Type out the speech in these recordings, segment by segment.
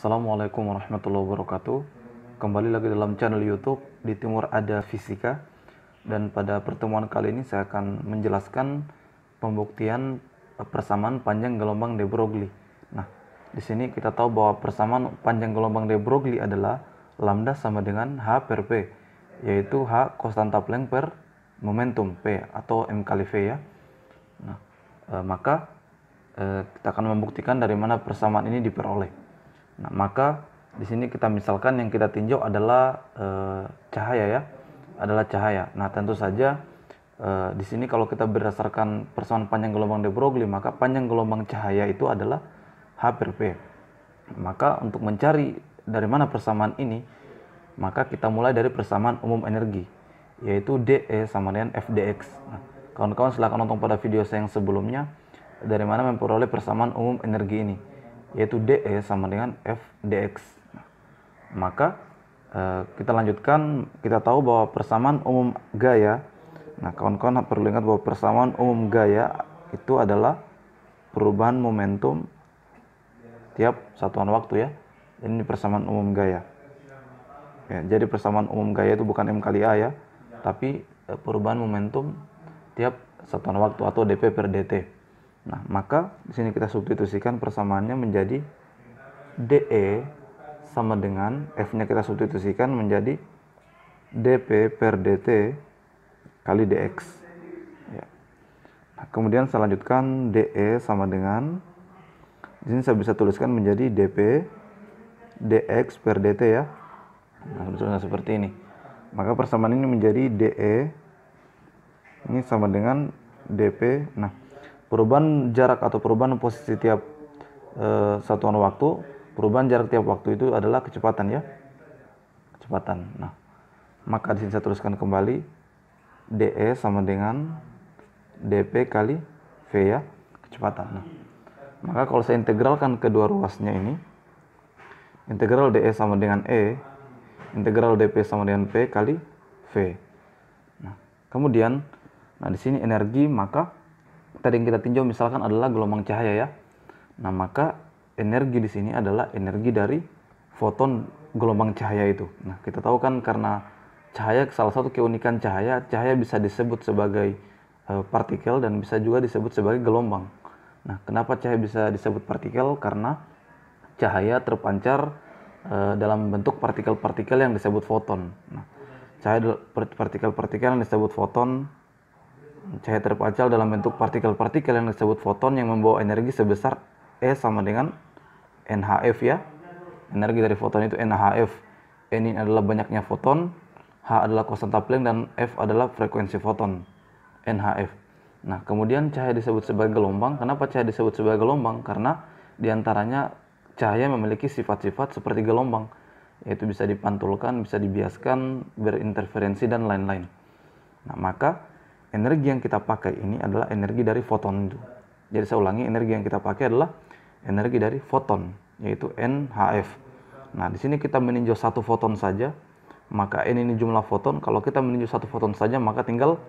Assalamualaikum warahmatullahi wabarakatuh. Kembali lagi dalam channel YouTube di Timur ada Fisika dan pada pertemuan kali ini saya akan menjelaskan pembuktian persamaan panjang gelombang de Broglie. Nah, di sini kita tahu bahwa persamaan panjang gelombang de Broglie adalah lambda sama dengan h per p, yaitu h konstanta Planck per momentum p atau m kali v ya. Nah, e, maka eh, kita akan membuktikan dari mana persamaan ini diperoleh. Nah, maka di sini kita misalkan yang kita tinjau adalah e, cahaya ya, adalah cahaya. Nah, tentu saja e, di sini kalau kita berdasarkan persamaan panjang gelombang de Broglie, maka panjang gelombang cahaya itu adalah H per P. Maka untuk mencari dari mana persamaan ini, maka kita mulai dari persamaan umum energi, yaitu DE sama dengan FDX. Nah, kawan-kawan silahkan nonton pada video saya yang sebelumnya, dari mana memperoleh persamaan umum energi ini yaitu DE sama dengan F DX. Maka eh, kita lanjutkan, kita tahu bahwa persamaan umum gaya. Nah, kawan-kawan perlu ingat bahwa persamaan umum gaya itu adalah perubahan momentum tiap satuan waktu ya. Ini persamaan umum gaya. Ya, jadi persamaan umum gaya itu bukan M kali A ya, tapi eh, perubahan momentum tiap satuan waktu atau dp per dt. Nah, maka di sini kita substitusikan persamaannya menjadi DE sama dengan F-nya kita substitusikan menjadi DP per DT kali DX. Ya. Nah, kemudian saya lanjutkan DE sama dengan di sini saya bisa tuliskan menjadi DP DX per DT ya. Nah, sebetulnya seperti ini. Maka persamaan ini menjadi DE ini sama dengan DP. Nah, perubahan jarak atau perubahan posisi tiap e, satuan waktu perubahan jarak tiap waktu itu adalah kecepatan ya kecepatan nah maka di sini saya teruskan kembali DE sama dengan DP kali V ya kecepatan nah maka kalau saya integralkan kedua ruasnya ini integral DE sama dengan E integral DP sama dengan P kali V nah kemudian nah di sini energi maka tadi yang kita tinjau misalkan adalah gelombang cahaya ya. Nah, maka energi di sini adalah energi dari foton gelombang cahaya itu. Nah, kita tahu kan karena cahaya salah satu keunikan cahaya, cahaya bisa disebut sebagai e, partikel dan bisa juga disebut sebagai gelombang. Nah, kenapa cahaya bisa disebut partikel? Karena cahaya terpancar e, dalam bentuk partikel-partikel yang disebut foton. Nah, cahaya partikel-partikel yang disebut foton Cahaya terpancar dalam bentuk partikel-partikel yang disebut foton yang membawa energi sebesar E sama dengan NHF ya. Energi dari foton itu NHF. N ini adalah banyaknya foton, H adalah konstanta Planck dan F adalah frekuensi foton. NHF. Nah, kemudian cahaya disebut sebagai gelombang. Kenapa cahaya disebut sebagai gelombang? Karena diantaranya cahaya memiliki sifat-sifat seperti gelombang, yaitu bisa dipantulkan, bisa dibiaskan, berinterferensi, dan lain-lain. Nah, maka energi yang kita pakai ini adalah energi dari foton itu. Jadi saya ulangi, energi yang kita pakai adalah energi dari foton, yaitu NHF. Nah, di sini kita meninjau satu foton saja, maka N ini jumlah foton. Kalau kita meninjau satu foton saja, maka tinggal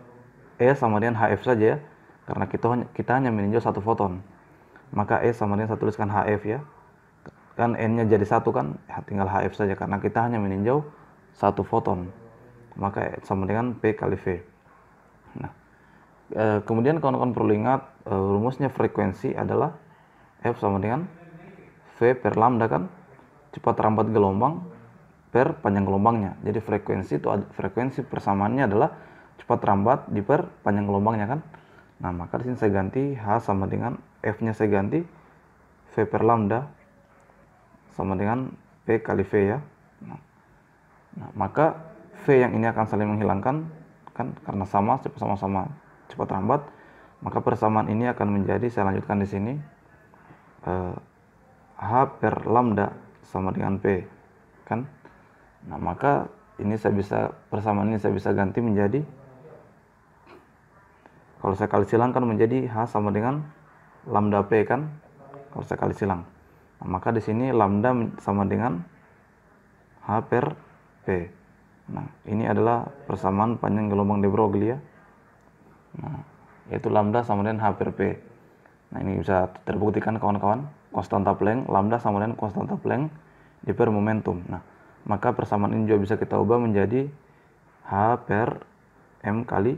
E sama dengan HF saja ya, karena kita, kita hanya meninjau satu foton. Maka E sama dengan saya tuliskan HF ya, kan N-nya jadi satu kan, ya, tinggal HF saja, karena kita hanya meninjau satu foton. Maka e sama dengan P kali V. Nah, e, kemudian kawan-kawan perlu ingat e, rumusnya frekuensi adalah F sama dengan V per lambda kan cepat rambat gelombang per panjang gelombangnya. Jadi frekuensi itu frekuensi persamaannya adalah cepat rambat di per panjang gelombangnya kan. Nah, maka di sini saya ganti H sama dengan F-nya saya ganti V per lambda sama dengan P kali V ya. Nah, nah maka V yang ini akan saling menghilangkan kan karena sama cepat sama-sama cepat lambat maka persamaan ini akan menjadi saya lanjutkan di sini eh, h per lambda sama dengan p kan nah maka ini saya bisa persamaan ini saya bisa ganti menjadi kalau saya kali silang kan menjadi h sama dengan lambda p kan kalau saya kali silang nah, maka di sini lambda sama dengan h per p Nah, ini adalah persamaan panjang gelombang de Broglie. Ya. Nah, yaitu lambda sama dengan H per P. Nah, ini bisa terbuktikan kawan-kawan, konstanta Planck, lambda sama dengan konstanta Planck di per momentum. Nah, maka persamaan ini juga bisa kita ubah menjadi H per M kali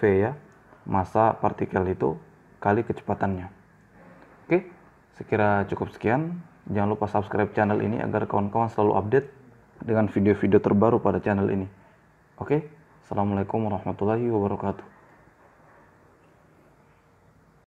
V ya, masa partikel itu kali kecepatannya. Oke, sekira cukup sekian. Jangan lupa subscribe channel ini agar kawan-kawan selalu update dengan video-video terbaru pada channel ini. Oke, Assalamualaikum warahmatullahi wabarakatuh.